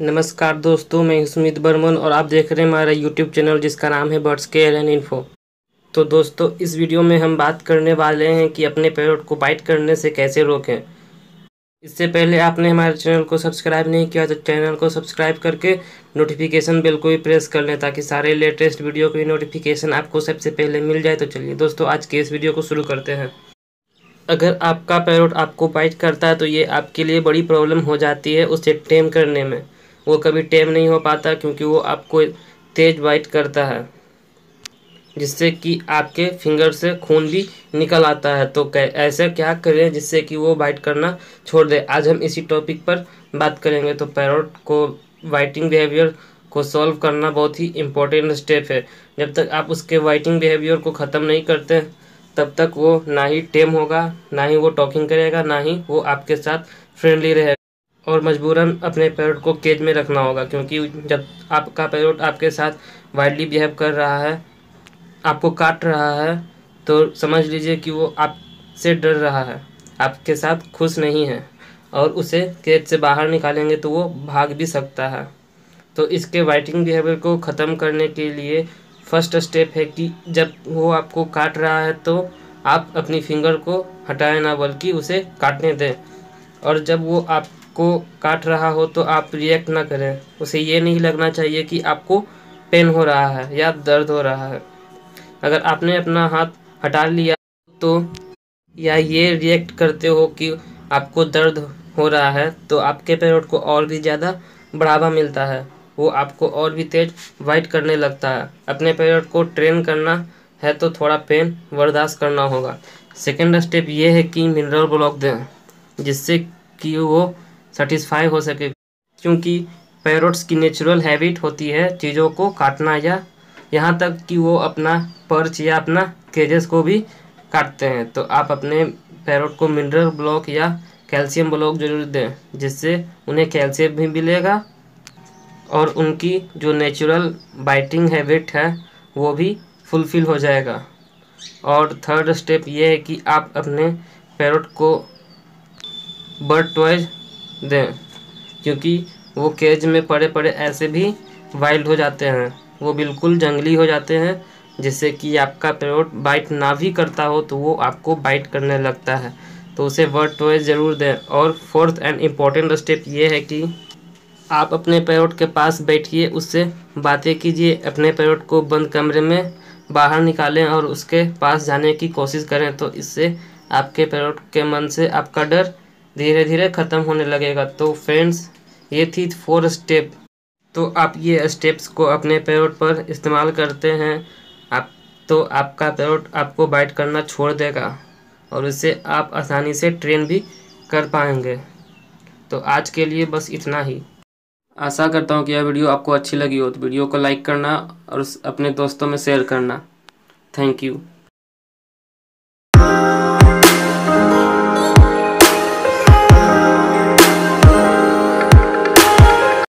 नमस्कार दोस्तों मैं सुमित बर्मन और आप देख रहे हैं हमारा यूट्यूब चैनल जिसका नाम है बर्ड्स केयर एंड इन्फो तो दोस्तों इस वीडियो में हम बात करने वाले हैं कि अपने पैरोट को बाइट करने से कैसे रोकें इससे पहले आपने हमारे चैनल को सब्सक्राइब नहीं किया तो चैनल को सब्सक्राइब करके नोटिफिकेशन बिल को भी प्रेस कर लें ताकि सारे लेटेस्ट वीडियो की नोटिफिकेशन आपको सबसे पहले मिल जाए तो चलिए दोस्तों आज के इस वीडियो को शुरू करते हैं अगर आपका पैरोट आपको बाइट करता है तो ये आपके लिए बड़ी प्रॉब्लम हो जाती है उसे टेम करने में वो कभी टेम नहीं हो पाता क्योंकि वो आपको तेज़ बाइट करता है जिससे कि आपके फिंगर से खून भी निकल आता है तो कै ऐसे क्या करें जिससे कि वो बाइट करना छोड़ दे आज हम इसी टॉपिक पर बात करेंगे तो पैरोट को वाइटिंग बिहेवियर को सॉल्व करना बहुत ही इम्पोर्टेंट स्टेप है जब तक आप उसके वाइटिंग बिहेवियर को ख़त्म नहीं करते तब तक वो ना ही टेम होगा ना ही वो टॉकिंग करेगा ना ही वो आपके साथ फ्रेंडली रहेगा और मजबूरन अपने पैरोट को केज में रखना होगा क्योंकि जब आपका पैरोट आपके साथ वाइल्डली बिहेव कर रहा है आपको काट रहा है तो समझ लीजिए कि वो आपसे डर रहा है आपके साथ खुश नहीं है और उसे केज से बाहर निकालेंगे तो वो भाग भी सकता है तो इसके वाइटिंग बिहेवियर को ख़त्म करने के लिए फर्स्ट स्टेप है कि जब वो आपको काट रहा है तो आप अपनी फिंगर को हटाएं ना बल्कि उसे काटने दें और जब वो आप आपको काट रहा हो तो आप रिएक्ट ना करें उसे ये नहीं लगना चाहिए कि आपको पेन हो रहा है या दर्द हो रहा है अगर आपने अपना हाथ हटा लिया तो या ये रिएक्ट करते हो कि आपको दर्द हो रहा है तो आपके पेरोड को और भी ज़्यादा बढ़ावा मिलता है वो आपको और भी तेज वाइट करने लगता है अपने पेरोड को ट्रेन करना है तो थोड़ा पेन बर्दाश्त करना होगा सेकेंड स्टेप ये है कि मिनरल ब्लॉक दें जिससे कि वो सेटिस्फाई हो सके क्योंकि पैरोट्स की नेचुरल हैबिट होती है चीज़ों को काटना या यहाँ तक कि वो अपना पर्च या अपना केजेस को भी काटते हैं तो आप अपने पैरोट को मिनरल ब्लॉक या कैल्शियम ब्लॉक जरूर दें जिससे उन्हें कैल्शियम भी मिलेगा और उनकी जो नेचुरल बाइटिंग हैबिट है वो भी फुलफिल हो जाएगा और थर्ड स्टेप ये है कि आप अपने पैरोट को बर्ड टॉयज दें क्योंकि वो केज में पड़े पड़े ऐसे भी वाइल्ड हो जाते हैं वो बिल्कुल जंगली हो जाते हैं जिससे कि आपका पेरोट बाइट ना भी करता हो तो वो आपको बाइट करने लगता है तो उसे वर्ड टॉय ज़रूर दें और फोर्थ एंड इम्पॉर्टेंट स्टेप ये है कि आप अपने पैरोट के पास बैठिए उससे बातें कीजिए अपने पैरोट को बंद कमरे में बाहर निकालें और उसके पास जाने की कोशिश करें तो इससे आपके पैरोट के मन से आपका डर धीरे धीरे ख़त्म होने लगेगा तो फ्रेंड्स ये थी फोर स्टेप तो आप ये स्टेप्स को अपने पेरोट पर इस्तेमाल करते हैं आप तो आपका पेरोट आपको बाइट करना छोड़ देगा और इसे आप आसानी से ट्रेन भी कर पाएंगे तो आज के लिए बस इतना ही आशा करता हूँ कि यह वीडियो आपको अच्छी लगी हो तो वीडियो को लाइक करना और अपने दोस्तों में शेयर करना थैंक यू